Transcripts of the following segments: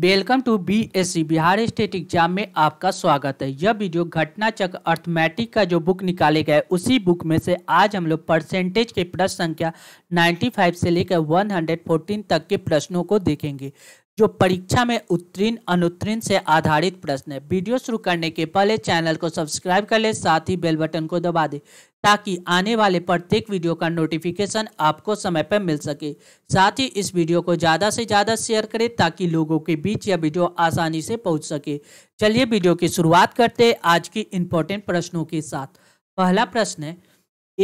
welcome to B S C Bihar state exam में आपका स्वागत है यह वीडियो घटना चक अर्थमेटिक का जो बुक निकाले गए उसी बुक में से आज हम लोग परसेंटेज के प्रश्न संख्या 95 से लेकर 114 तक के प्रश्नों को देखेंगे जो परीक्षा में उत्तीर्ण अनुत्तीर्ण से आधारित प्रश्न है वीडियो शुरू करने के पहले चैनल को सब्सक्राइब कर ले साथ ही बेल बटन को दबा दे ताकि आने वाले प्रत्येक वीडियो का नोटिफिकेशन आपको समय पर मिल सके साथ ही इस वीडियो को ज़्यादा से ज़्यादा शेयर करें ताकि लोगों के बीच यह वीडियो आसानी से पहुँच सके चलिए वीडियो की शुरुआत करते आज की इंपॉर्टेंट प्रश्नों के साथ पहला प्रश्न है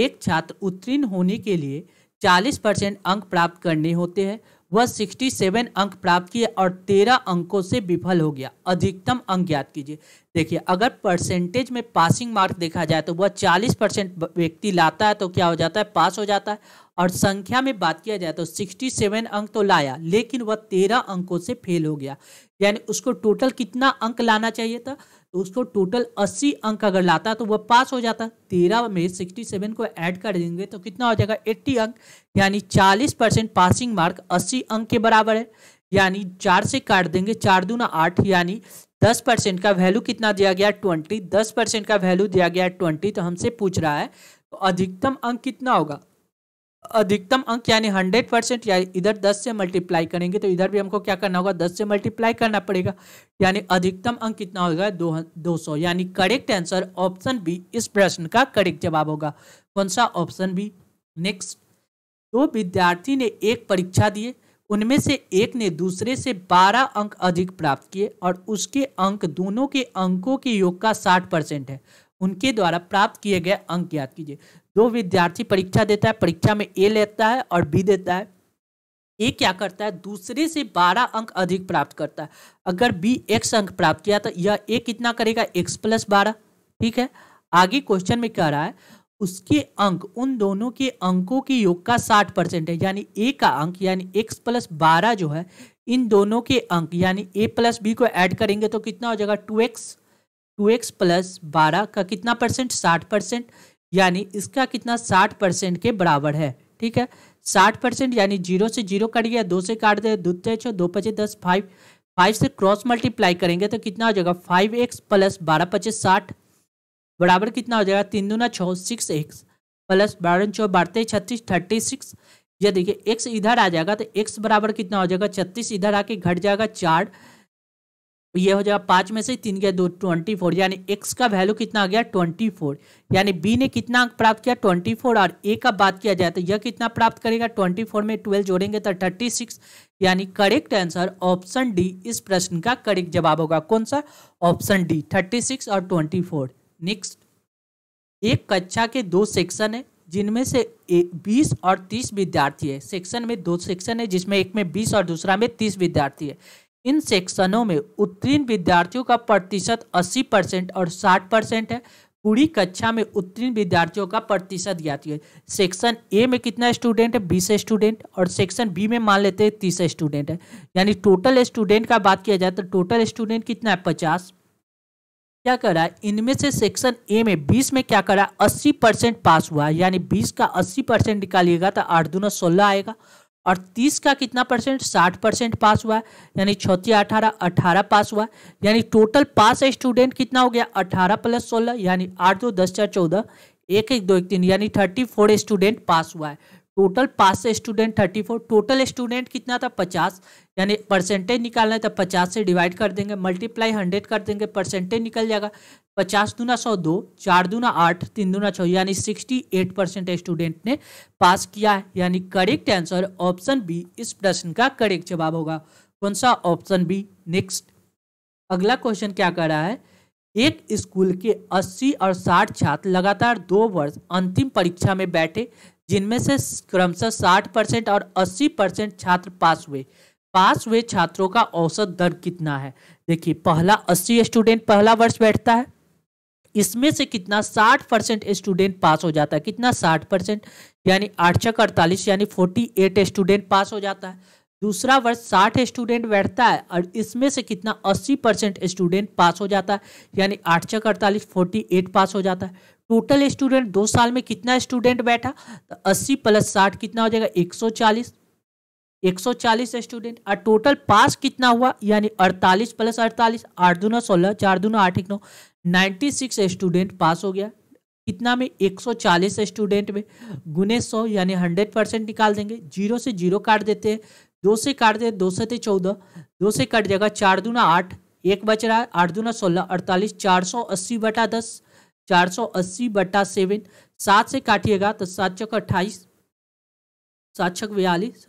एक छात्र उत्तीर्ण होने के लिए चालीस परसेंट अंक प्राप्त करने होते हैं वह 67 अंक प्राप्त किए और 13 अंकों से विफल हो गया अधिकतम अंक ज्ञात कीजिए देखिए अगर परसेंटेज में पासिंग मार्क देखा जाए तो वह 40 परसेंट व्यक्ति लाता है तो क्या हो जाता है पास हो जाता है और संख्या में बात किया जाए तो 67 अंक तो लाया लेकिन वह तेरह अंकों से फेल हो गया यानी उसको टोटल कितना अंक लाना चाहिए था तो उसको टोटल 80 अंक अगर लाता तो वह पास हो जाता तेरह में 67 को ऐड कर देंगे तो कितना हो जाएगा 80 अंक यानी 40 परसेंट पासिंग मार्क 80 अंक के बराबर है यानी चार से काट देंगे चार दूना आठ यानी दस परसेंट का वैल्यू कितना दिया गया ट्वेंटी दस परसेंट का वैल्यू दिया गया ट्वेंटी तो हमसे पूछ रहा है तो अधिकतम अंक कितना होगा अधिकतम अंक यानी हंड्रेड परसेंट या इधर दस से मल्टीप्लाई करेंगे तो इधर भी हमको क्या करना होगा दस से मल्टीप्लाई करना पड़ेगा यानी अधिकतम अंक कितना होगा दो दो सौ यानी करेक्ट आंसर ऑप्शन बी इस प्रश्न का करेक्ट जवाब होगा कौन सा ऑप्शन बी नेक्स्ट दो विद्यार्थी ने एक परीक्षा दिए उनमें से एक ने दूसरे से बारह अंक अधिक प्राप्त किए और उसके अंक दोनों के अंकों के योग का साठ परसेंट है उनके द्वारा प्राप्त किए गए अंक याद कीजिए जो विद्यार्थी परीक्षा देता है परीक्षा में ए लेता है और बी देता है ए क्या करता है दूसरे से बारह अंक अधिक प्राप्त करता है अगर बी एक्स अंक प्राप्त किया तो यह ए कितना करेगा एक्स प्लस बारह ठीक है आगे क्वेश्चन में कह रहा है उसके अंक उन दोनों के अंकों के योग का साठ परसेंट है यानी ए का अंक यानी एक्स प्लस बारह जो है इन दोनों के अंक यानी ए प्लस बी को ऐड करेंगे तो कितना हो जाएगा two x two x plus बारह का कितना परसेंट साठ परसेंट यानी इसका कितना साठ परसेंट के बराबर है ठीक है साठ परसेंट यानी जीरो से जीरो कट गया दो से काट दे दो छः दो पचे दस फाइव फाइव से क्रॉस मल्टीप्लाई करेंगे तो कितना हो जाएगा फाइव एक्स प्लस बारह पचे साठ बराबर कितना हो जाएगा तीन दूना छः सिक्स एक्स प्लस बारह छः बारते छत्तीस थर्टी सिक्स ये देखिए एक्स इधर आ जाएगा तो एक्स बराबर कितना हो जाएगा छत्तीस इधर आके घट जाएगा चार ये हो जाएगा पाँच में से तीन गया दो ट्वेंटी फोर यानी एक्स का वैल्यू कितना आ गया ट्वेंटी फोर यानी बी ने कितना प्राप्त किया ट्वेंटी फोर और ए का बात किया जाए तो यह कितना प्राप्त करेगा ट्वेंटी फोर में ट्वेल्व जोड़ेंगे तो थर्टी सिक्स यानी करेक्ट आंसर ऑप्शन डी इस प्रश्न का करेक्ट जवाब होगा कौन सा ऑप्शन डी थर्टी सिक्स और ट्वेंटी फोर नेक्स्ट एक कक्षा के दो सेक्शन है जिनमें से बीस और तीस विद्यार्थी है सेक्शन में दो सेक्शन है जिसमें एक में बीस और दूसरा में तीस विद्यार्थी है इन सेक्शनों में उत्तीर्ण विद्यार्थियों का प्रतिशत 80 परसेंट और 60 परसेंट है पूरी कक्षा में उत्तीर्ण विद्यार्थियों का प्रतिशत ज्ञात है सेक्शन ए में कितना स्टूडेंट है बीस स्टूडेंट और सेक्शन बी में मान लेते हैं तीस स्टूडेंट है यानी टोटल स्टूडेंट का बात किया जाए तो टोटल स्टूडेंट कितना है पचास क्या करा है इनमें से सेक्शन ए में बीस में क्या करा अस्सी परसेंट पास हुआ है यानी बीस का अस्सी परसेंट निकालिएगा तो आठ दूना सोलह आएगा और तीस का कितना परसेंट साठ परसेंट पास हुआ यानी छौती अठारह अठारह पास हुआ यानी टोटल पास स्टूडेंट कितना हो गया अठारह प्लस सोलह यानी आठ दो दस चार चौदह एक एक दो एक तीन यानी थर्टी फोर स्टूडेंट पास हुआ है टोटल पास से student thirty four total student कितना था पचास यानी परसेंटेज निकालना है तो पचास से डिवाइड कर देंगे मल्टीप्लाई हंड्रेड कर देंगे परसेंटेज निकल जाएगा पचास दूना सौ दो चार दूना आठ तीन दूना छः यानी सिक्सटी एट परसेंट स्टूडेंट ने पास किया है यानी करेक्ट आंसर ऑप्शन बी इस प्रश्न का करेक्ट जवाब होगा कौन सा ऑप्शन बी नेक्स्ट अगला क्वेश्चन क्या कर रहा है एक स्कूल के 80 और 60 छात्र लगातार दो वर्ष अंतिम परीक्षा में बैठे जिनमें से क्रमशः 60 परसेंट और 80 परसेंट छात्र पास हुए पास हुए छात्रों का औसत दर कितना है देखिए पहला 80 स्टूडेंट पहला वर्ष बैठता है इसमें से कितना 60 परसेंट स्टूडेंट पास हो जाता है कितना 60 परसेंट यानी आठ छः अड़तालीस यानी 48 स्टूडेंट पास हो जाता है दूसरा वर्ष साठ स्टूडेंट बैठता है और इसमें से कितना अस्सी परसेंट स्टूडेंट पास हो जाता है यानी आठ छः अड़तालीस फोर्टी एट पास हो जाता है टोटल स्टूडेंट दो साल में कितना स्टूडेंट बैठा तो अस्सी प्लस साठ कितना हो जाएगा एक सौ चालीस एक सौ चालीस स्टूडेंट और टोटल पास कितना हुआ यानी अड़तालीस प्लस अड़तालीस आठ दूना सोलह चार दूना आठ एक नौ नाइन्टी सिक्स स्टूडेंट पास हो गया कितना में 140 स्टूडेंट में गुने सौ यानी 100 परसेंट निकाल देंगे जीरो से जीरो काट देते हैं दो से काट दे दो से चौदह दो से कट जाएगा चार दूना आठ एक बच रहा है आठ दूना सोलह अड़तालीस चार सौ अस्सी बटा दस चार सौ अस्सी बट्टा सेवन सात से काटिएगा तो सात छक अट्ठाईस सात छक बयालीस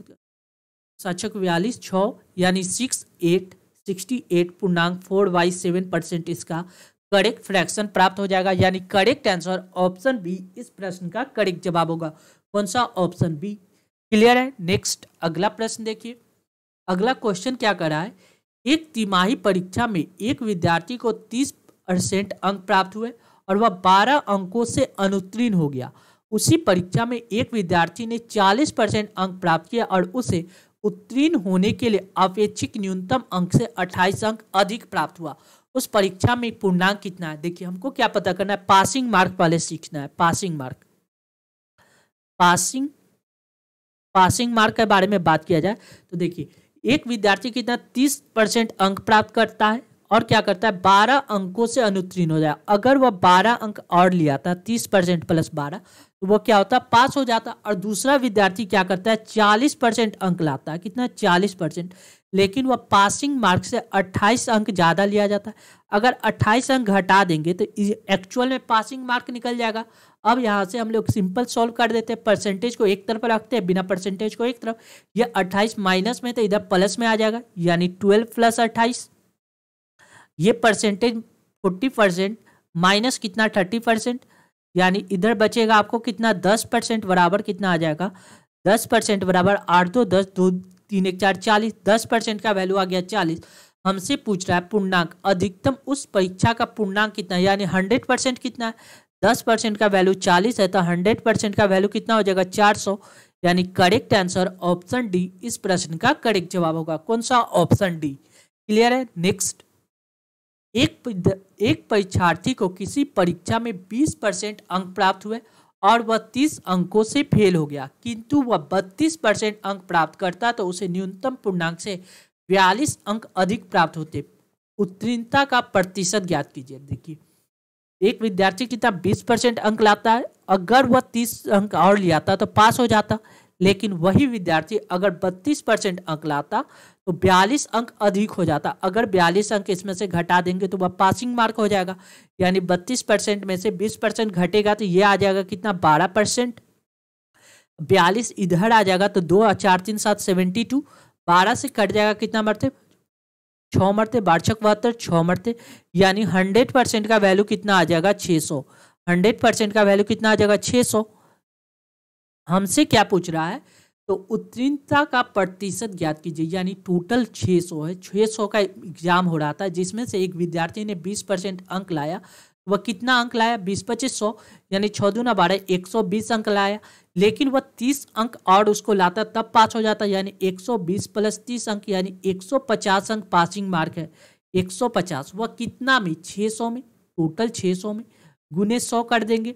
सात छक बयालीस छः यानी सिक्स एट सिक्सटी एट पूर्णांक फोर बाई सेवन परसेंट इसका करेक्ट फ्रैक्शन प्राप्त हो जाएगा यानी करेक्ट आंसर ऑप्शन बी इस प्रश्न का करेक्ट जवाब होगा कौन सा ऑप्शन बी क्लियर है नेक्स्ट अगला प्रश्न देखिए अगला क्वेश्चन क्या करा है एक तिमाही परीक्षा में एक विद्यार्थी को तीस परसेंट अंक प्राप्त हुए और वह बारह अंकों से अनुत्तीर्ण हो गया उसी परीक्षा में एक विद्यार्थी ने 40 परसेंट अंक प्राप्त किया और उसे उत्तीर्ण होने के लिए अपेक्षित न्यूनतम अंक से 28 अंक अधिक प्राप्त हुआ उस परीक्षा में पूर्णांक कितना है देखिए हमको क्या पता करना है पासिंग मार्क पहले सीखना है passing mark passing passing mark के बारे में बात किया जाए तो देखिए एक विद्यार्थी कितना तीस परसेंट अंक प्राप्त करता है और क्या करता है बारह अंकों से अनुत्तीर्ण हो जाए अगर वह बारह अंक और लिया था तीस परसेंट प्लस बारह तो वो क्या होता पास हो जाता और दूसरा विद्यार्थी क्या करता है चालीस परसेंट अंक लाता है कितना चालीस परसेंट लेकिन वह पासिंग मार्क से अट्ठाईस अंक ज़्यादा लिया जाता है अगर अट्ठाईस अंक घटा देंगे तो एक्चुअल में पासिंग मार्क निकल जाएगा अब यहाँ से हम लोग सिंपल सॉल्व कर देते हैं परसेंटेज को एक तरफ रखते हैं बिना परसेंटेज को एक तरफ यह अट्ठाईस माइनस में तो इधर प्लस में आ जाएगा यानी ट्वेल्व प्लस अट्ठाईस ये परसेंटेज फोर्टी परसेंट माइनस कितना थर्टी परसेंट यानी इधर बचेगा आपको कितना दस परसेंट बराबर कितना आ जाएगा दस परसेंट बराबर आठ दो दस दो तीन एक चार चालीस दस परसेंट का वैल्यू आ गया चालीस हमसे पूछ रहा है पूर्णांक अधिकतम उस परीक्षा का पूर्णांक कितना है यानी हंड्रेड परसेंट कितना है दस परसेंट का वैल्यू चालीस है तो हंड्रेड परसेंट का वैल्यू कितना हो जाएगा चार सौ यानी करेक्ट आंसर ऑप्शन डी इस प्रश्न का करेक्ट जवाब होगा कौन सा ऑप्शन डी क्लियर है नेक्स्ट एक एक परीक्षार्थी को किसी परीक्षा में 20 परसेंट अंक प्राप्त हुए और वह 30 अंकों से फेल हो गया किंतु वह 32 परसेंट अंक प्राप्त करता तो उसे न्यूनतम पूर्णांक से बयालीस अंक अधिक प्राप्त होते उत्तीर्णता का प्रतिशत ज्ञात कीजिए देखिए एक विद्यार्थी कितना 20 परसेंट अंक लाता है अगर वह 30 अंक और लिया तो पास हो जाता लेकिन वही विद्यार्थी अगर बत्तीस परसेंट अंक लाता तो 42 अंक अधिक हो जाता अगर 42 अंक इसमें से घटा देंगे तो वह पासिंग मार्क हो जाएगा यानी 32 परसेंट में से 20 परसेंट घटेगा तो ये आ जाएगा कितना 12 परसेंट बयालीस इधर आ जाएगा तो दो चार तीन सात सेवेंटी टू बारह से कट जाएगा कितना मरते छ मरते बार्षक बहत्तर छ मरते यानी हंड्रेड परसेंट का वैल्यू कितना आ जाएगा छे सौ हंड्रेड परसेंट का वैल्यू कितना आ जाएगा छ सौ हमसे क्या पूछ रहा है तो उत्तीर्णता का प्रतिशत ज्ञात कीजिए यानी टोटल 600 है 600 का एग्जाम हो रहा था जिसमें से एक विद्यार्थी ने 20 परसेंट अंक लाया वह कितना अंक लाया बीस पच्चीस सौ यानी छः दूना बारह एक सौ बीस अंक लाया लेकिन वह तीस अंक और उसको लाता तब पास हो जाता यानी एक सौ बीस प्लस तीस अंक यानी एक सौ पचास अंक पासिंग मार्क है एक सौ पचास वह कितना में छः सौ में टोटल छः सौ में गुने सौ कर देंगे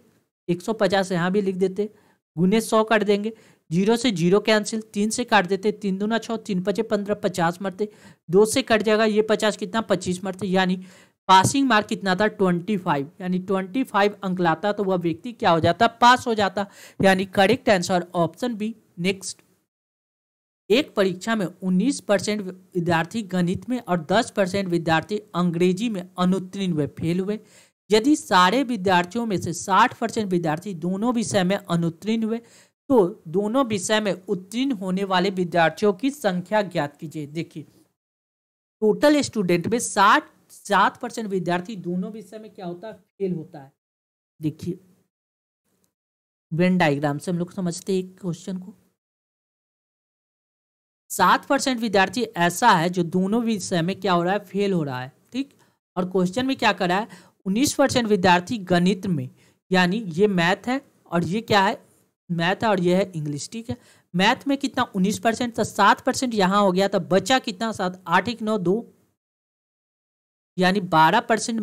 एक सौ पचास यहाँ भी लिख देते गुने सौ कर देंगे जीरो से जीरो कैंसिल तीन से काट देते तीन दूना छः तीन पचे पंद्रह पचास मरते दो से कट जाएगा ये पचास कितना पच्चीस मरते यानी पासिंग मार्क कितना था ट्वेंटी फाइव यानी ट्वेंटी फाइव अंक लाता तो वह व्यक्ति क्या हो जाता पास हो जाता यानी correct answer option B next एक परीक्षा में उन्नीस परसेंट विद्यार्थी गणित में और दस परसेंट विद्यार्थी अंग्रेजी में अनुत्तीर्ण हुए फेल हुए यदि सारे विद्यार्थियों में से 60 परसेंट विद्यार्थी दोनों विषय में अनुत्तीर्ण हुए तो दोनों विषय में उत्तीर्ण होने वाले विद्यार्थियों की संख्या ज्ञात कीजिए देखिए टोटल स्टूडेंट में साठ सात परसेंट विद्यार्थी दोनों विषय में क्या होता है फेल होता है देखिए वेन डायग्राम से हम लोग समझते हैं क्वेश्चन को सात परसेंट विद्यार्थी ऐसा है जो दोनों विषय में क्या हो रहा है फेल हो रहा है ठीक और क्वेश्चन में क्या करा है उन्नीस परसेंट विद्यार्थी गणित में यानी ये मैथ है और ये क्या है मैथ और ये है इंग्लिश ठीक है मैथ में कितना उन्नीस परसेंट था तो सात परसेंट यहाँ हो गया था तो बचा कितना सात आठ एक नौ दो यानी बारह परसेंट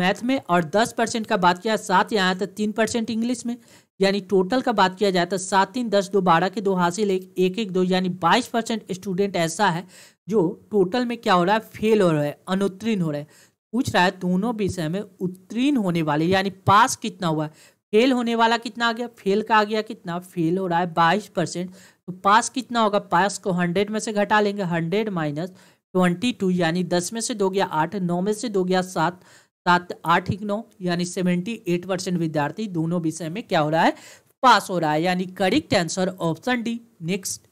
मैथ में और दस परसेंट का बात किया सात यहाँ था तो तीन परसेंट इंग्लिश में यानी टोटल का बात किया जाए तो सात तीन दस दो बारह के दो हासिल एक एक एक दो यानी बाईस परसेंट स्टूडेंट ऐसा है जो टोटल में क्या हो रहा है फेल हो रहा है अनुत्तीर्ण हो रहा है पूछ रहा है दोनों विषय में उत्तीर्ण होने वाले यानी पास कितना हुआ है फेल होने वाला कितना आ गया फेल का आ गया कितना फेल हो रहा है बाईस परसेंट तो पास कितना होगा पास को हंड्रेड में से घटा लेंगे हंड्रेड माइनस ट्वेंटी टू यानी दस में से दो गया आठ नौ में से दो गया सात सात आठ नौ यानी सेवेंटी एट परसेंट विद्यार्थी दोनों विषय में क्या हो रहा है पास हो रहा है यानी correct answer option D next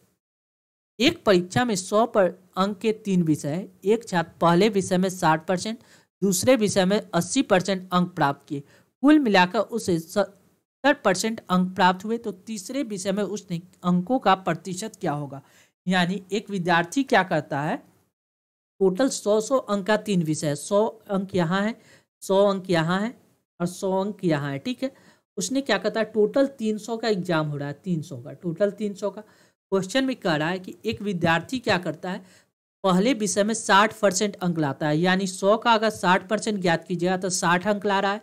एक परीक्षा में सौ पर अंक के तीन विषय एक छात्र पहले विषय में साठ परसेंट दूसरे विषय में अस्सी परसेंट अंक प्राप्त किए कुल मिलाकर उसे सत्तर परसेंट अंक प्राप्त हुए तो तीसरे विषय में उसने अंकों का प्रतिशत क्या होगा यानी एक विद्यार्थी क्या करता है टोटल सौ सौ अंक का तीन विषय सौ अंक यहाँ है सौ अंक यहाँ है और सौ अंक यहाँ है ठीक है उसने क्या करता है टोटल तीन सौ का एग्जाम हो रहा है तीन सौ का टोटल तीन सौ का क्वेश्चन में कह रहा है कि एक विद्यार्थी क्या करता है पहले विषय में साठ परसेंट अंक लाता है यानी सौ का अगर साठ परसेंट ज्ञात कीजिएगा तो साठ अंक ला रहा है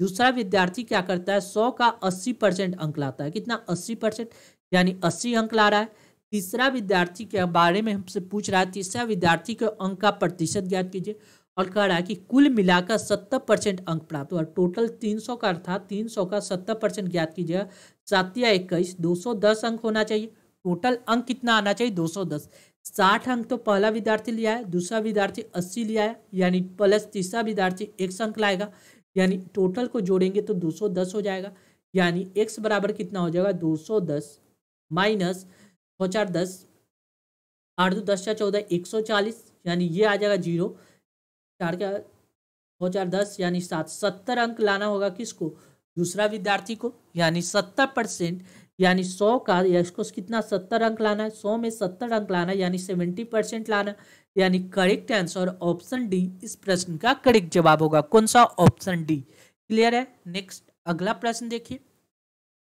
दूसरा विद्यार्थी क्या करता है सौ का अस्सी परसेंट अंक लाता है कितना अस्सी परसेंट यानी अस्सी अंक ला रहा है तीसरा विद्यार्थी के बारे में हमसे पूछ रहा है तीसरा विद्यार्थी के अंक का प्रतिशत ज्ञात कीजिए और कह रहा है कि कुल मिलाकर सत्तर परसेंट अंक प्राप्त हुआ टोटल तीन सौ का अर्थात तीन सौ का सत्तर परसेंट ज्ञात कीजिएगा सात या इक्कीस दो सौ दस अंक होना चाहिए टोटल अंक कितना आना चाहिए दो सौ दस साठ अंक तो पहला विद्यार्थी लिया है दूसरा विद्यार्थी अस्सी लिया है यानी प्लस तीसरा विद्यार्थी एक अंक लाएगा यानी टोटल को जोड़ेंगे तो 210 हो जाएगा यानी x बराबर कितना हो जाएगा 210 माइनस दो चार दस आठ दो दस चार चौदह एक सौ चालीस यानी ये आ जाएगा जीरो चार क्या दो चार दस यानी सात सत्तर अंक लाना होगा किसको दूसरा विद्यार्थी को यानी सत्तर परसेंट यानी सौ का या इसको कितना सत्तर अंक लाना है सौ में सत्तर अंक लाना है यानी सेवेंटी परसेंट लाना यानी करेक्ट आंसर ऑप्शन डी इस प्रश्न का करेक्ट जवाब होगा कौन सा ऑप्शन डी क्लियर है नेक्स्ट अगला प्रश्न देखिए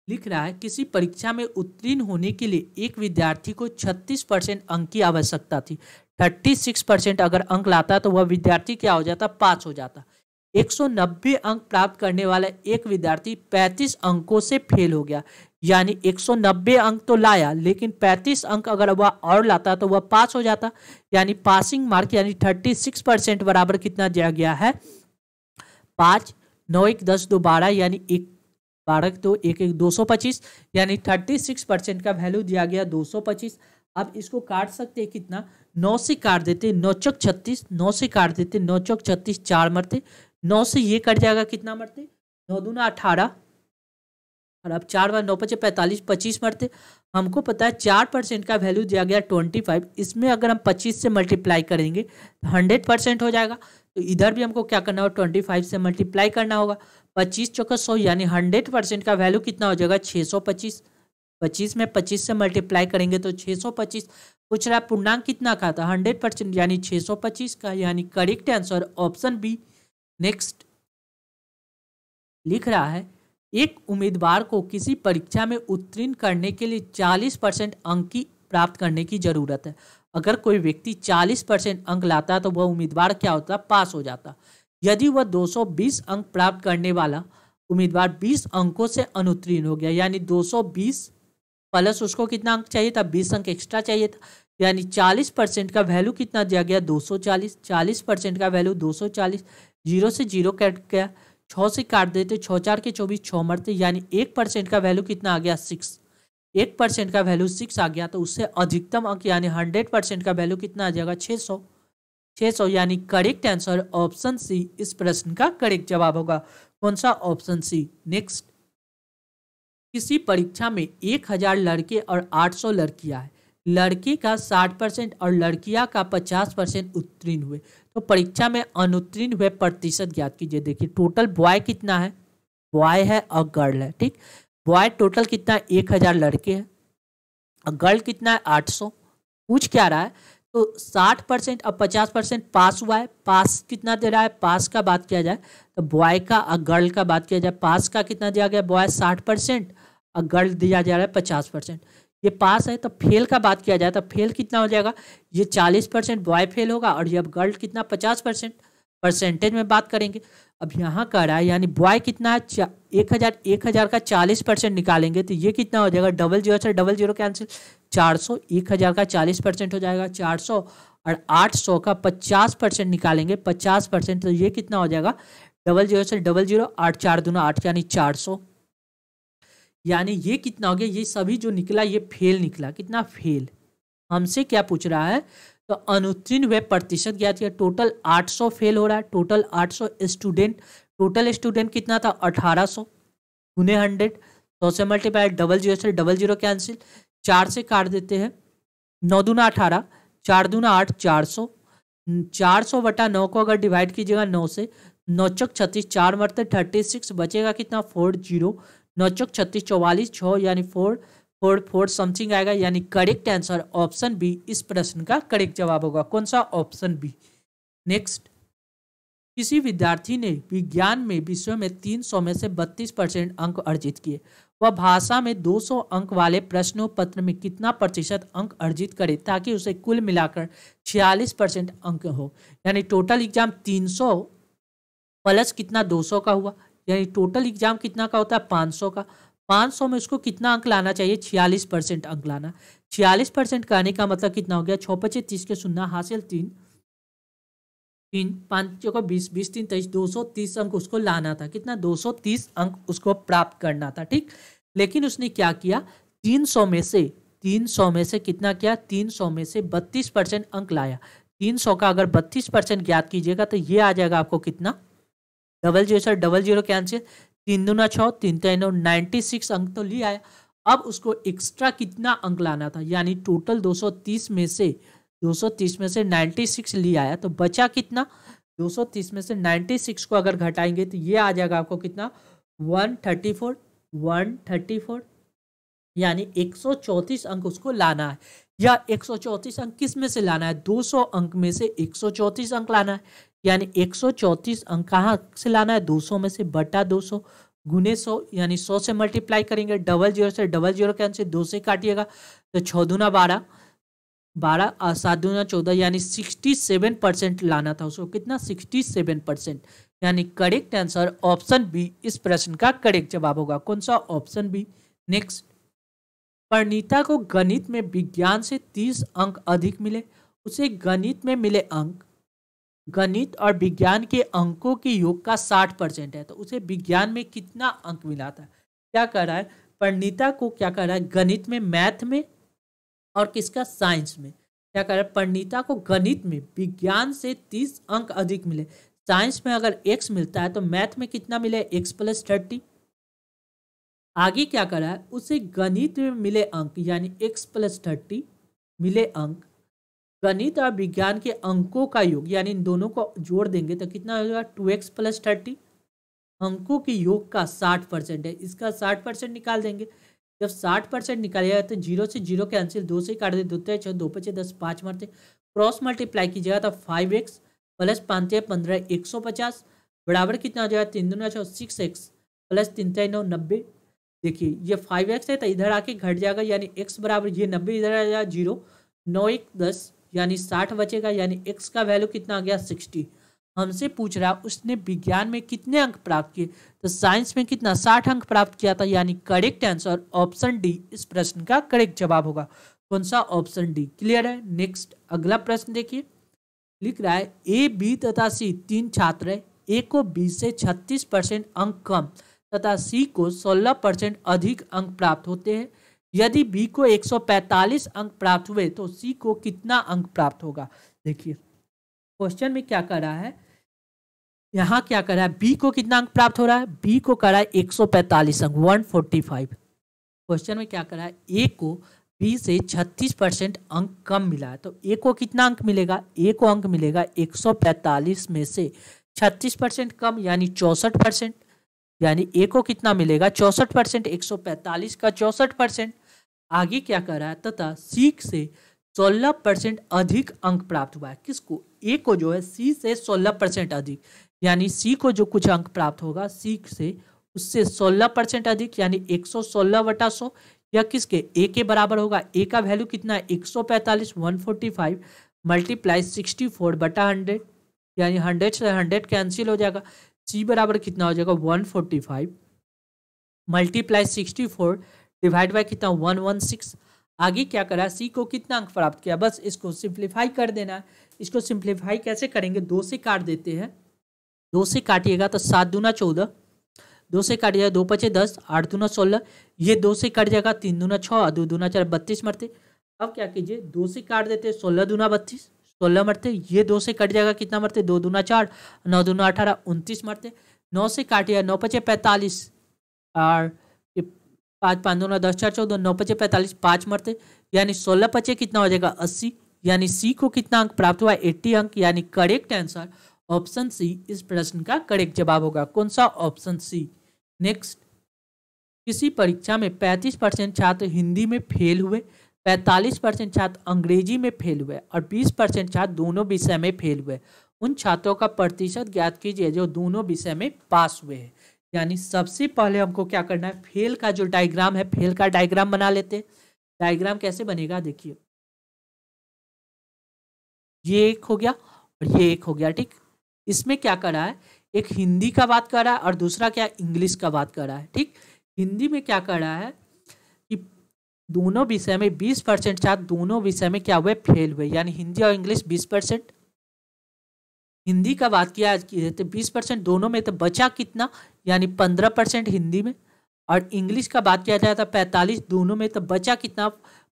लिख रहा है किसी परीक्षा में उत्तीर्ण होने के लिए एक विद्यार्थी को 36 परसेंट अंक की आवश्यकता थी 36 परसेंट अगर अंक लाता तो वह विद्यार्थी क्या हो जाता पास हो जाता 190 अंक प्राप्त करने वाला एक विद्यार्थी 35 अंकों से फेल हो गया यानी 190 अंक तो लाया लेकिन 35 अंक अगर वह और लाता तो वह पास हो जाता यानी पासिंग मार्क यानी 36 परसेंट बराबर कितना दिया गया है पाँच नौ एक दस दो बारह यानी एक बारह दो एक एक दो सौ पच्चीस यानी थर्टी सिक्स परसेंट का वैल्यू दिया गया दो सौ पच्चीस अब इसको काट सकते हैं कितना नौ से काट देते नौ चौक छत्तीस नौ से काट देते नौ चौक छत्तीस चार मरते नौ से ये कट जाएगा कितना मरते नौ दूना अठारह और अब चार बार नौ पचे पैंतालीस पच्चीस मरते हमको पता है चार परसेंट का वैल्यू दिया गया ट्वेंटी फाइव इसमें अगर हम पच्चीस से मल्टीप्लाई करेंगे तो हंड्रेड परसेंट हो जाएगा तो इधर भी हमको क्या करना होगा ट्वेंटी फाइव से मल्टीप्लाई करना होगा पच्चीस चौका सौ यानी हंड्रेड परसेंट का वैल्यू कितना हो जाएगा छः सौ पच्चीस पच्चीस में पच्चीस से मल्टीप्लाई करेंगे तो छः सौ पच्चीस पूछ रहा पूर्णांक कितना का था हंड्रेड परसेंट यानी छः सौ पच्चीस का यानी correct answer option B next लिख रहा है एक उम्मीदवार को किसी परीक्षा में उत्तीर्ण करने के लिए 40 परसेंट अंक की प्राप्त करने की जरूरत है अगर कोई व्यक्ति 40 परसेंट अंक लाता तो वह उम्मीदवार क्या होता पास हो जाता यदि वह 220 अंक प्राप्त करने वाला उम्मीदवार 20 अंकों से अनुत्तीर्ण हो गया यानी 220 प्लस उसको कितना अंक चाहिए था 20 अंक एक्स्ट्रा चाहिए था यानी 40 परसेंट का वैल्यू कितना दिया गया 240 40 परसेंट का वैल्यू 240 जीरो से जीरो कट गया छः से काट देते छः चार के चौबीस छः मरते यानी एक परसेंट का वैल्यू कितना आ गया सिक्स एक परसेंट का वैल्यू सिक्स आ गया तो उससे अधिकतम अंक यानी हंड्रेड परसेंट का वैल्यू कितना आ जाएगा छः सौ छः सौ यानी करेक्ट आंसर ऑप्शन सी इस प्रश्न का करेक्ट जवाब होगा कौन सा ऑप्शन सी नेक्स्ट किसी परीक्षा में एक हजार लड़के और आठ सौ लड़कियां हैं लड़की का 60 परसेंट और लड़किया का 50 परसेंट उत्तीर्ण हुए तो परीक्षा में अनुत्तीर्ण हुए प्रतिशत ज्ञात कीजिए देखिए टोटल बॉय कितना है बॉय है और गर्ल है ठीक बॉय टोटल कितना है एक हज़ार लड़के हैं और गर्ल कितना है आठ सौ पूछ क्या रहा है तो साठ परसेंट और पचास परसेंट पास हुआ है पास कितना दे रहा है पास का बात किया जाए तो बॉय का और गर्ल का बात किया जाए पास का कितना दिया गया बॉय साठ परसेंट और गर्ल दिया जा रहा है पचास परसेंट ये पास है तो फेल का बात किया जाए तो फेल कितना हो जाएगा ये चालीस परसेंट बॉय फेल होगा और ये अब गर्ल कितना पचास परसेंट परसेंटेज में बात करेंगे अब यहाँ कह रहा है यानी बॉय कितना एक हज़ार एक हज़ार का चालीस परसेंट निकालेंगे तो ये कितना हो जाएगा डबल जीरो से अच्छा, डबल जीरो कैंसिल चार सौ एक हज़ार का चालीस परसेंट हो जाएगा चार सौ और आठ सौ का पचास परसेंट निकालेंगे पचास परसेंट तो ये कितना हो जाएगा डबल जीरो से अच्छा, डबल जीरो आठ चार दोनों आठ यानी चार सौ यानी ये कितना हो गया ये सभी जो निकला ये फेल निकला कितना फेल हमसे क्या पूछ रहा है तो अनुत्तीर्ण वे प्रतिशत ज्ञात किया टोटल 800 फेल हो रहा है टोटल 800 स्टूडेंट टोटल स्टूडेंट कितना था 1800 सौ गुने हंड्रेड सौ से मल्टीप्लाई डबल जीरो से डबल जीरो कैंसिल चार से काट देते हैं नौ दूना अठारह चार दूना आठ चार सौ चार सौ बटा नौ को अगर डिवाइड कीजिएगा नौ से नौ चौक छत्तीस चार मरते थर्टी सिक्स बचेगा कितना फोर जीरो नौ चौक छत्तीस चौवालीस छः यानी फोर फोर फोर समथिंग आएगा यानी करेक्ट आंसर ऑप्शन बी इस प्रश्न का करेक्ट जवाब होगा कौन सा ऑप्शन बी नेक्स्ट किसी विद्यार्थी ने विज्ञान में विश्व में तीन सौ में से बत्तीस परसेंट अंक अर्जित किए वह भाषा में दो सौ अंक वाले प्रश्नों पत्र में कितना प्रतिशत अंक अर्जित करे ताकि उसे कुल मिलाकर छियालीस परसेंट अंक हो यानी टोटल एग्जाम तीन सौ प्लस कितना दो सौ का हुआ यानी टोटल एग्जाम कितना का होता है पाँच सौ का पाँच सौ में उसको कितना अंक लाना चाहिए छियालीस परसेंट अंक लाना छियालीस परसेंट का आने का मतलब कितना हो गया छः पचे तीस के शून्य हासिल तीन तीन पाँच को बीस बीस तीन तेईस दो सौ तीस अंक उसको लाना था कितना दो सौ तीस अंक उसको प्राप्त करना था ठीक लेकिन उसने क्या किया तीन सौ में से तीन सौ में से कितना किया तीन सौ में से बत्तीस परसेंट अंक लाया तीन सौ का अगर बत्तीस परसेंट ज्ञात कीजिएगा तो ये आ जाएगा आपको कितना double zero sir double zero cancel तीन दूना छः तीन तीन नौ नाइन्टी सिक्स अंक तो लिया है अब उसको एक्स्ट्रा कितना अंक लाना था यानी टोटल 230 में से 230 में से 96 लिया आया तो बचा कितना 230 में से 96 को अगर घटाएंगे तो ये आ जाएगा आपको कितना 134 134 यानी 134 अंक उसको लाना है या 134 अंक किस में से लाना है 200 अंक में से 134 अंक लाना है यानी 134 अंक कहाँ से लाना है 200 में से बटा 200 गुने सौ यानी सौ से मल्टीप्लाई करेंगे डबल जीरो से डबल जीरो के आंसर से दो से काटिएगा तो छः दूना बारह बारह और सात दूना चौदह यानी सिक्सटी सेवन परसेंट लाना था उसको कितना सिक्सटी सेवन परसेंट यानी करेक्ट आंसर ऑप्शन बी इस प्रश्न का करेक्ट जवाब होगा कौन सा ऑप्शन बी नेक्स्ट परिणीता को गणित में विज्ञान से तीस अंक अधिक मिले उसे गणित में मिले अंक गणित और विज्ञान के अंकों के योग का साठ परसेंट है तो उसे विज्ञान में कितना अंक मिला था क्या कर रहा है परिणीता को क्या कर रहा है गणित में मैथ में और किसका साइंस में क्या कर रहा है परिणीता को गणित में विज्ञान से तीस अंक अधिक मिले साइंस में अगर एक्स मिलता है तो मैथ में कितना मिले एक्स प्लस थर्टी आगे क्या कर रहा है उसे गणित में मिले अंक यानी एक्स प्लस थर्टी मिले अंक गणित और विज्ञान के अंकों का योग यानी इन दोनों को जोड़ देंगे तो कितना हो जाएगा टू एक्स प्लस थर्टी अंकों के योग का साठ परसेंट है इसका साठ परसेंट निकाल देंगे जब साठ परसेंट निकालेगा तो जीरो से जीरो के आंसर दो से ही काट दे दो तेरह छः दो पचे दस पाँच मारते क्रॉस मल्टीप्लाई कीजिएगा तो फाइव एक्स प्लस पाँच तेरह पंद्रह एक सौ पचास बराबर कितना हो जाएगा तीन दूना छः सिक्स एक्स प्लस तीन तेरह नौ नब्बे देखिए ये फाइव एक्स है तो इधर आके घट जाएगा यानी एक्स बराबर ये नब्बे इधर आ जाएगा जीरो नौ एक दस यानी साठ बचेगा यानी एक्स का वैल्यू कितना आ गया सिक्सटी हमसे पूछ रहा उसने विज्ञान में कितने अंक प्राप्त किए तो साइंस में कितना साठ अंक प्राप्त किया था यानी करेक्ट आंसर ऑप्शन डी इस प्रश्न का करेक्ट जवाब होगा कौन सा ऑप्शन डी क्लियर है नेक्स्ट अगला प्रश्न देखिए लिख रहा है ए बी तथा सी तीन छात्र है ए को बी से छत्तीस परसेंट अंक कम तथा सी को सोलह परसेंट अधिक अंक प्राप्त होते हैं यदि बी को 145 अंक प्राप्त हुए तो सी को कितना अंक प्राप्त होगा देखिए क्वेश्चन में क्या कर रहा है यहाँ क्या कर रहा है बी को कितना अंक प्राप्त हो रहा है बी को कर रहा है 145 अंक 145 क्वेश्चन में क्या कर रहा है ए को बी से 36 परसेंट अंक कम मिला है तो ए को कितना अंक मिलेगा ए को अंक मिलेगा 145 में से 36 परसेंट कम यानी चौंसठ परसेंट यानी ए को कितना मिलेगा चौंसठ परसेंट एक का चौंसठ परसेंट आगे क्या कर रहा है तथा सीख से सोलह परसेंट अधिक अंक प्राप्त हुआ है किसको ए को जो है सी से सोलह परसेंट अधिक यानी सी को जो कुछ अंक प्राप्त होगा सीख से उससे सोलह परसेंट अधिक यानी एक सौ सोलह बटा सौ या किसके ए के बराबर होगा ए का वैल्यू कितना है एक सौ पैंतालीस one forty five multiply sixty four बटा हंड्रेड यानी हंड्रेड से हंड्रेड कैंसिल हो जाएगा सी बराबर कितना हो जाएगा one forty five multiply sixty four divide by कितना वन वन सिक्स आगे क्या करा सी को कितना अंक प्राप्त किया बस इसको सिंप्लीफाई कर देना इसको सिंप्लीफाई कैसे करेंगे दो से काट देते हैं दो से काटिएगा तो सात दूना चौदह दो से काट जाएगा दो पचे दस आठ दूना सोलह ये दो से काट जाएगा तीन दूना छः दो दूना चार बत्तीस मरते अब क्या कीजिए दो से काट देते सोलह दूना बत्तीस सोलह मरते ये दो से कट जाएगा कितना मरते दो दूना चार नौ दूना अठारह उनतीस मरते नौ से काटिएगा नौ पचे पैंतालीस और पाँच पाँच दो नौ दस चार चौदह नौ पचे पैंतालीस पाँच मरते यानी सोलह पचे कितना हो जाएगा अस्सी यानी सी को कितना अंक प्राप्त हुआ एट्टी अंक यानी करेक्ट आंसर ऑप्शन सी इस प्रश्न का करेक्ट जवाब होगा कौन सा ऑप्शन सी नेक्स्ट किसी परीक्षा में पैंतीस परसेंट छात्र हिंदी में फेल हुए पैंतालीस परसेंट छात्र अंग्रेजी में फेल हुए और बीस परसेंट छात्र दोनों विषय में फेल हुए उन छात्रों का प्रतिशत ज्ञात कीजिए जो दोनों विषय में पास हुए हैं यानी सबसे पहले हमको क्या करना है फेल का जो डायग्राम है फेल का डायग्राम बना लेते हैं डायग्राम कैसे बनेगा देखिए ये एक हो गया और ये एक हो गया ठीक इसमें क्या कर रहा है एक हिंदी का बात कर रहा है और दूसरा क्या इंग्लिश का बात कर रहा है ठीक हिंदी में क्या कर रहा है कि दोनों विषय में बीस परसेंट छात्र दोनों विषय में क्या हुए फेल हुए यानी हिंदी और इंग्लिश बीस परसेंट हिंदी का बात किया आज की तो बीस परसेंट दोनों में तो बचा कितना यानी पंद्रह परसेंट हिंदी में और इंग्लिश का बात किया जाए तो पैंतालीस दोनों में तो बचा कितना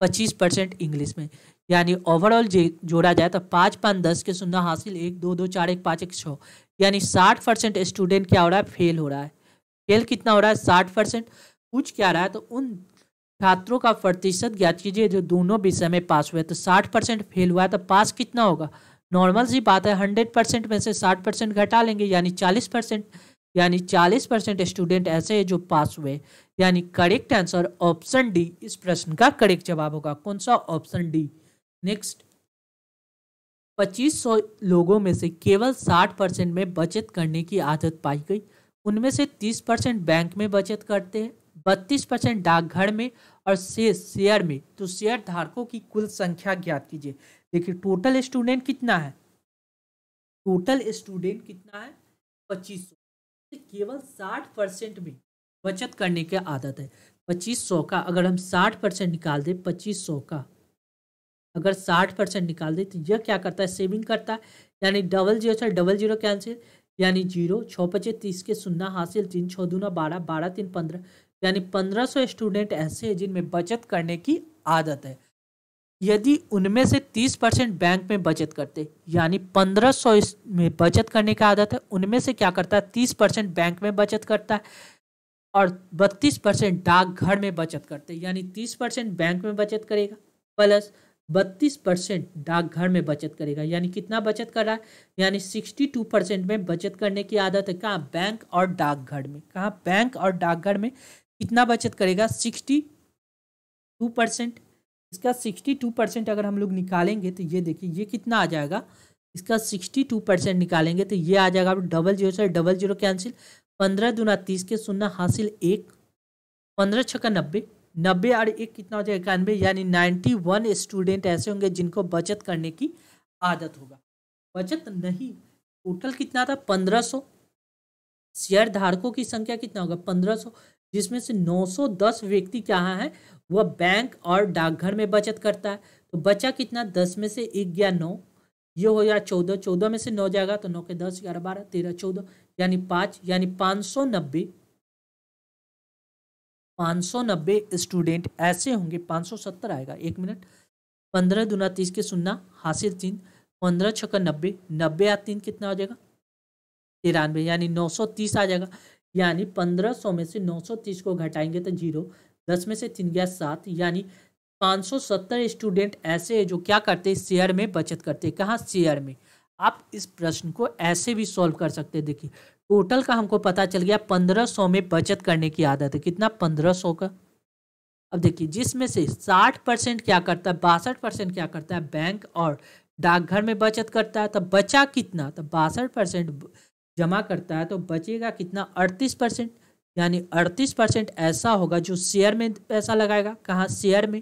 पच्चीस परसेंट इंग्लिश में यानी ओवरऑल जोड़ा जाए तो पाँच पाँच दस के सुनना हासिल एक दो दो चार एक पाँच एक छः यानी साठ परसेंट स्टूडेंट क्या हो रहा है फेल हो रहा है फेल कितना हो रहा है साठ परसेंट कुछ क्या रहा है तो उन छात्रों का प्रतिशत ज्ञात कीजिए जो दोनों विषय में पास हुए तो साठ परसेंट फेल हुआ है तो पास कितना होगा नॉर्मल सी बात है हंड्रेड परसेंट में से साठ परसेंट घटा लेंगे यानी चालीस परसेंट यानी चालीस परसेंट स्टूडेंट ऐसे हैं जो पास हुए यानी करेक्ट आंसर ऑप्शन डी इस प्रश्न का करेक्ट जवाब होगा कौन सा ऑप्शन डी नेक्स्ट पच्चीस सौ लोगों में से केवल साठ परसेंट में बचत करने की आदत पाई गई उनमें से तीस परसेंट बैंक में बचत करते हैं बत्तीस परसेंट डाकघर में और शेष शेयर में तो शेयर धारकों की कुल संख्या ज्ञात कीजिए देखिए टोटल स्टूडेंट कितना है टोटल स्टूडेंट कितना है पच्चीस सौ केवल साठ परसेंट में बचत करने की आदत है पच्चीस सौ का अगर हम साठ परसेंट निकाल दें पच्चीस सौ का अगर साठ परसेंट निकाल दें तो यह क्या करता है सेविंग करता है यानी double zero sir double zero cancel यानी जीरो छः पचे तीस के सुन्ना हासिल तीन छः दूना बारह बारह तीन पंद्रह यानी पंद्रह सौ स्टूडेंट ऐसे हैं जिनमें बचत करने की आदत है यदि उनमें से 30 परसेंट बैंक में बचत करते यानी 1500 में बचत करने का आदत है उनमें से क्या करता है 30 परसेंट बैंक में बचत करता है और 32 परसेंट डाकघर में बचत करते यानी 30 परसेंट बैंक में बचत करेगा प्लस 32 परसेंट डाकघर में बचत करेगा यानी कितना बचत कर रहा है यानी 62 परसेंट में बचत करने की आदत है कहाँ बैंक और डाकघर में कहाँ बैंक और डाकघर में कितना बचत करेगा टू परसेंट इसका 62 परसेंट अगर हम लोग निकालेंगे तो ये देखिए ये कितना आ जाएगा इसका 62 परसेंट निकालेंगे तो ये आ जाएगा double zero sir double zero cancel पंद्रह दुना तीस के सुनना हासिल एक पंद्रह छक्का नब्बे नब्बे और एक कितना हो जाएगा इक्यानवे यानी नाइन्टी वन स्टूडेंट ऐसे होंगे जिनको बचत करने की आदत होगा बचत नहीं टोटल कितना था पंद्रह सौ शेयर धारकों की संख्या कितना होगा पंद्रह सौ जिसमें से 910 व्यक्ति क्या है वह बैंक और डाकघर में बचत करता है तो बचा कितना दस में से एक या नौ ये हो गया चौदह चौदह में से नौ जाएगा तो नौ के दस ग्यारह बारह तेरह चौदह यानी पाँच यानी पाँच सौ नब्बे पाँच सौ नब्बे स्टूडेंट ऐसे होंगे पाँच सौ सत्तर आएगा एक मिनट पंद्रह दुना तीस के सुनना हासिल तीन पंद्रह छक्का नब्बे नब्बे या तीन कितना हो जाएगा तिरानवे यानी नौ सौ तीस आ जाएगा यानी 1500 में से 930 को घटाएंगे तो जीरो दस में से तीन गया सात यानी 570 स्टूडेंट ऐसे हैं जो क्या करते हैं शेयर में बचत करते हैं कहाँ शेयर में आप इस प्रश्न को ऐसे भी सॉल्व कर सकते हैं देखिए टोटल का हमको पता चल गया 1500 में बचत करने की आदत है कितना 1500 का अब देखिए जिसमें से 60 परसेंट क्या करता है बासठ परसेंट क्या करता है बैंक और डाकघर में बचत करता है तो बचा कितना तो बासठ परसेंट जमा करता है तो बचेगा कितना अड़तीस परसेंट यानी अड़तीस परसेंट ऐसा होगा जो शेयर में पैसा लगाएगा कहाँ शेयर में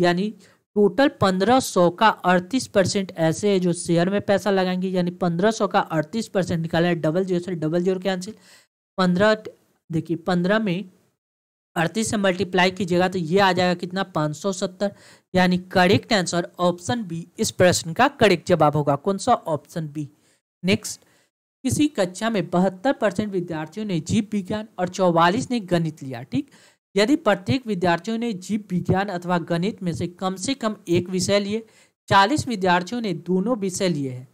यानी टोटल पंद्रह सौ का अड़तीस परसेंट ऐसे है जो शेयर में पैसा लगाएंगे यानी पंद्रह सौ का अड़तीस परसेंट निकाला है डबल जीरो से डबल जीरो के आंसर पंद्रह देखिए पंद्रह में अड़तीस से मल्टीप्लाई कीजिएगा तो ये आ जाएगा कितना पाँच सौ सत्तर यानी करेक्ट आंसर ऑप्शन बी इस प्रश्न का करेक्ट जवाब होगा कौन सा ऑप्शन बी नेक्स्ट किसी कक्षा में बहत्तर परसेंट विद्यार्थियों ने जीव विज्ञान और चौवालीस ने गणित लिया ठीक यदि प्रत्येक विद्यार्थियों ने जीव विज्ञान अथवा गणित में से कम से कम एक विषय लिए चालीस विद्यार्थियों ने दोनों विषय लिए हैं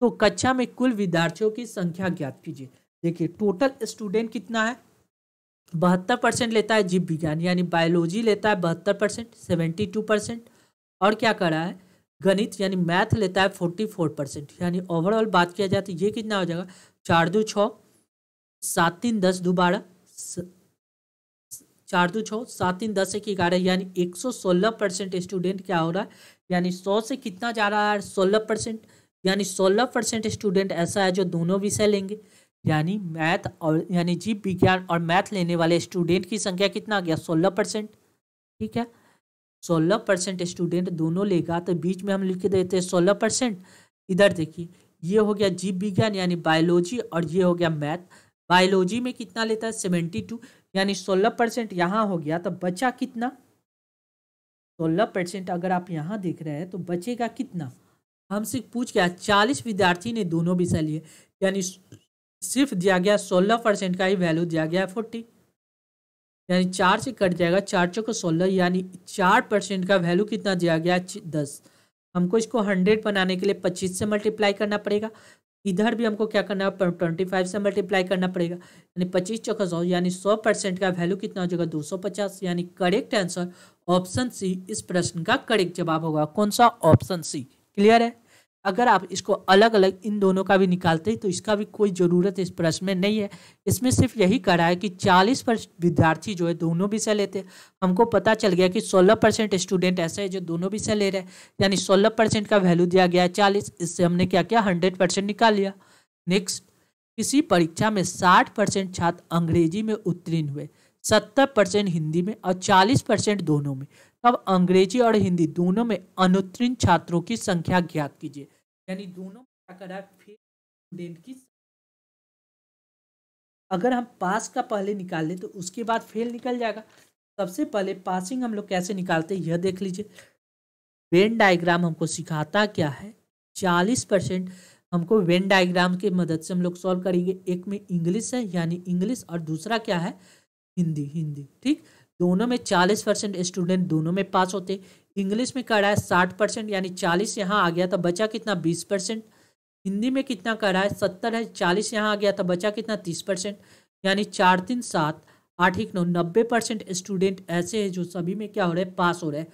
तो कक्षा में कुल विद्यार्थियों की संख्या ज्ञात कीजिए देखिए टोटल स्टूडेंट कितना है बहत्तर परसेंट लेता है जीव विज्ञान यानी बायोलॉजी लेता है बहत्तर परसेंट सेवेंटी टू परसेंट और क्या कर रहा है गणित यानी मैथ लेता है फोर्टी फोर परसेंट यानी ओवरऑल बात किया जाए तो ये कितना हो जाएगा चार दो छः सात तीन दस दो बारह चार दो छः सात तीन दस एक ग्यारह यानी एक सौ सोलह परसेंट स्टूडेंट क्या हो रहा है यानी सौ से कितना जा रहा है सोलह परसेंट यानी सोलह परसेंट स्टूडेंट ऐसा है जो दोनों विषय लेंगे यानी मैथ और यानी जीव विज्ञान और मैथ लेने वाले स्टूडेंट की संख्या कितना आ गया सोलह परसेंट ठीक है सोलह परसेंट स्टूडेंट दोनों लेगा तो बीच में हम लिख देते हैं सोलह परसेंट इधर देखिए ये हो गया जीव विज्ञान यानी बायोलॉजी और ये हो गया मैथ बायोलॉजी में कितना लेता है सेवेंटी टू यानी सोलह परसेंट यहाँ हो गया तो बचा कितना सोलह परसेंट अगर आप यहाँ देख रहे हैं तो बचेगा कितना हमसे पूछ गया चालीस विद्यार्थी ने दोनों विषय लिए यानी सिर्फ दिया गया सोलह परसेंट का ही वैल्यू दिया गया है फोर्टी यानी चार से कट जाएगा चार चौक सोलह यानी चार परसेंट का वैल्यू कितना दिया गया दस हमको इसको हंड्रेड बनाने के लिए पच्चीस से मल्टीप्लाई करना पड़ेगा इधर भी हमको क्या करना है ट्वेंटी फाइव से मल्टीप्लाई करना पड़ेगा यानी पच्चीस चौका सौ यानी सौ परसेंट का वैल्यू कितना हो जाएगा दो सौ पचास यानी करेक्ट आंसर ऑप्शन सी इस प्रश्न का करेक्ट जवाब होगा कौन सा ऑप्शन सी क्लियर है अगर आप इसको अलग अलग इन दोनों का भी निकालते हैं तो इसका भी कोई ज़रूरत इस प्रश्न में नहीं है इसमें सिर्फ यही कह रहा है कि चालीस परसेंट विद्यार्थी जो है दोनों विषय लेते हैं हमको पता चल गया कि सोलह परसेंट स्टूडेंट ऐसे है जो दोनों विषय ले रहे हैं यानी सोलह परसेंट का वैल्यू दिया गया है चालीस इससे हमने क्या किया हंड्रेड परसेंट निकाल लिया नेक्स्ट किसी परीक्षा में साठ परसेंट छात्र अंग्रेजी में उत्तीर्ण हुए सत्तर परसेंट हिंदी में और चालीस परसेंट दोनों में तब अंग्रेजी और हिंदी दोनों में अनुत्तीर्ण छात्रों की संख्या ज्ञात कीजिए यानी दोनों फेस स्टूडेंट की अगर हम पास का पहले निकाल लें तो उसके बाद फेल निकल जाएगा सबसे पहले पासिंग हम लोग कैसे निकालते हैं यह देख लीजिए वेन डायग्राम हमको सिखाता क्या है चालीस परसेंट हमको वेन डायग्राम के मदद से हम लोग सॉल्व करेंगे एक में इंग्लिश है यानी इंग्लिश और दूसरा क्या है हिंदी हिंदी ठीक दोनों में चालीस परसेंट स्टूडेंट दोनों में पास होते इंग्लिश में कर रहा है साठ परसेंट यानी चालीस यहाँ आ गया तो बचा कितना बीस परसेंट हिंदी में कितना कर रहा है सत्तर है चालीस यहाँ आ गया तो बचा कितना तीस परसेंट यानी चार तीन सात आठ एक नौ नब्बे परसेंट स्टूडेंट ऐसे हैं जो सभी में क्या हो रहे हैं पास हो रहे हैं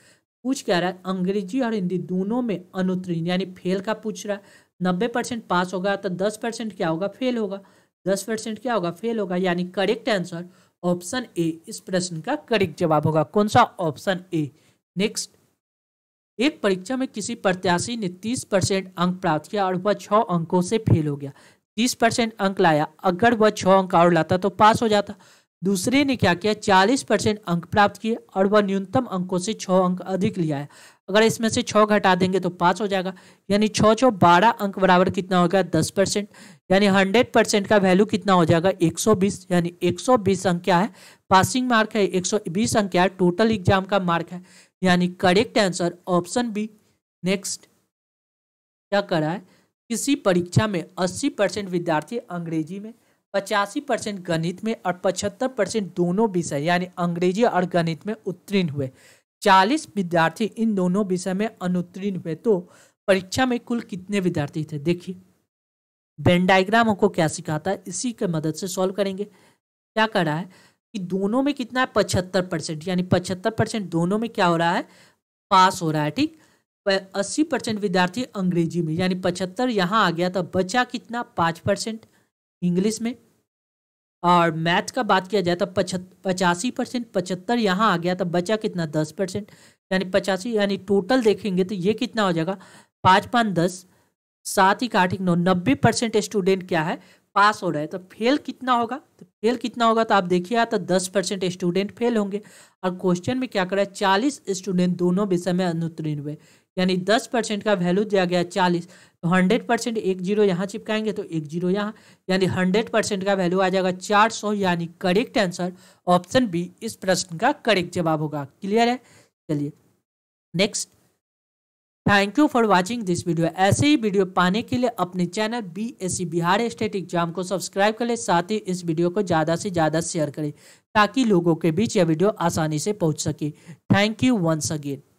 पूछ क्या रहा है अंग्रेजी और हिंदी दोनों में अनुत्तीर्ण यानी फेल का पूछ रहा है नब्बे परसेंट पास होगा तो दस परसेंट क्या होगा फेल होगा दस परसेंट क्या होगा फेल होगा यानी करेक्ट आंसर ऑप्शन ए इस प्रश्न का करेक्ट जवाब होगा कौन सा ऑप्शन ए नेक्स्ट एक परीक्षा में किसी प्रत्याशी ने 30 परसेंट अंक प्राप्त किया और वह छः अंकों से फेल हो गया 30 परसेंट अंक लाया अगर वह छः अंक और लाता तो पास हो जाता दूसरे ने क्या किया 40 परसेंट अंक प्राप्त किए और वह न्यूनतम अंकों से छः अंक अधिक लिया है अगर इसमें से छः घटा देंगे तो पास हो जाएगा यानी छः छः बारह अंक बराबर कितना होगा दस परसेंट यानी हंड्रेड परसेंट का वैल्यू कितना हो जाएगा एक सौ बीस यानी एक सौ बीस अंक क्या है पासिंग मार्क है एक सौ बीस अंक क्या है टोटल एग्जाम का मार्क है यानी correct answer option B next क्या करा है किसी परीक्षा में 80 परसेंट विद्यार्थी अंग्रेजी में पचासी परसेंट गणित में और पचहत्तर परसेंट दोनों विषय यानी अंग्रेजी और गणित में उत्तीर्ण हुए चालीस विद्यार्थी इन दोनों विषय में अनुत्तीर्ण हुए तो परीक्षा में कुल कितने विद्यार्थी थे देखिए बेन डायग्राम हमको क्या सिखाता है इसी के मदद से सॉल्व करेंगे क्या कर रहा है कि दोनों में कितना है पचहत्तर परसेंट यानी पचहत्तर परसेंट दोनों में क्या हो रहा है पास हो रहा है ठीक अस्सी परसेंट विद्यार्थी अंग्रेजी में यानी पचहत्तर यहाँ आ गया तो बचा कितना पाँच परसेंट इंग्लिश में और मैथ का बात किया जाए तो पचासी परसेंट पचहत्तर यहाँ आ गया तो बचा कितना दस परसेंट यानी पचासी यानी टोटल देखेंगे तो ये कितना हो जाएगा पाँच पाँच दस सात ही आठ एक नौ नब्बे परसेंट स्टूडेंट क्या है पास हो रहा है तो फेल कितना होगा तो फेल कितना होगा तो आप देखिए तो दस परसेंट स्टूडेंट फेल होंगे और क्वेश्चन में क्या करा है चालीस स्टूडेंट दोनों विषय में अनुत्तीर्ण हुए यानी दस परसेंट का वैल्यू दिया गया चालीस तो हंड्रेड परसेंट एक जीरो यहाँ चिपकाएंगे तो एक जीरो यहाँ यानी हंड्रेड परसेंट का वैल्यू आ जाएगा चार सौ यानी करेक्ट आंसर ऑप्शन बी इस प्रश्न का करेक्ट जवाब होगा क्लियर है चलिए next thank you for watching this video ऐसे ही वीडियो पाने के लिए अपने channel B S C Bihar state exam को सब्सक्राइब करें साथ ही इस वीडियो को ज़्यादा से ज़्यादा शेयर करें ताकि लोगों के बीच यह वीडियो आसानी से पहुंच सके थैंक यू वंस अगेन